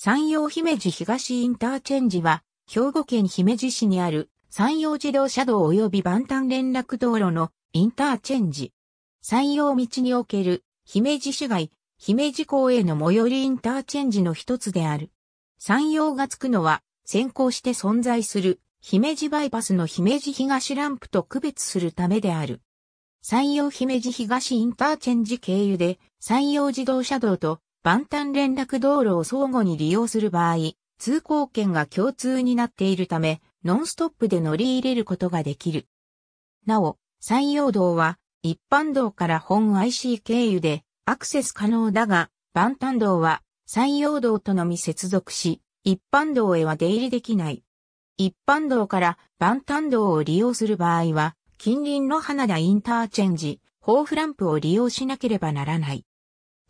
山陽姫路東インターチェンジは、兵庫県姫路市にある山陽自動車道及び万端連絡道路のインターチェンジ。山陽道における姫路市街、姫路港への最寄りインターチェンジの一つである。山陽がつくのは、先行して存在する姫路バイパスの姫路東ランプと区別するためである。山陽姫路東インターチェンジ経由で山陽自動車道と万端連絡道路を相互に利用する場合、通行券が共通になっているため、ノンストップで乗り入れることができる。なお、山陽道は、一般道から本 IC 経由でアクセス可能だが、万端道は山陽道とのみ接続し、一般道へは出入りできない。一般道から万端道を利用する場合は、近隣の花田インターチェンジ、ホーフランプを利用しなければならない。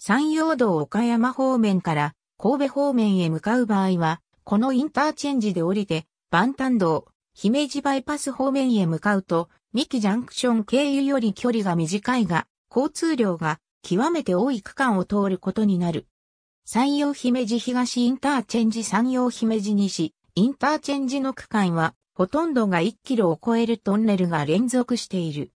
山陽道岡山方面から神戸方面へ向かう場合は、このインターチェンジで降りて、万丹道、姫路バイパス方面へ向かうと、三木ジャンクション経由より距離が短いが、交通量が極めて多い区間を通ることになる。山陽姫路東インターチェンジ山陽姫路西インターチェンジの区間は、ほとんどが1キロを超えるトンネルが連続している。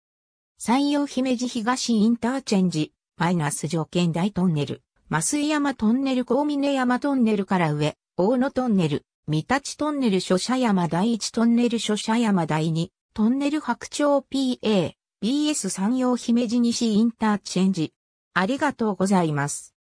山陽姫路東インターチェンジマイナス条件大トンネル、増山トンネル高峰山トンネルから上、大野トンネル、三立トンネル諸社山第一トンネル諸社山第二、トンネル白鳥 PA、BS 山陽姫路西インターチェンジ。ありがとうございます。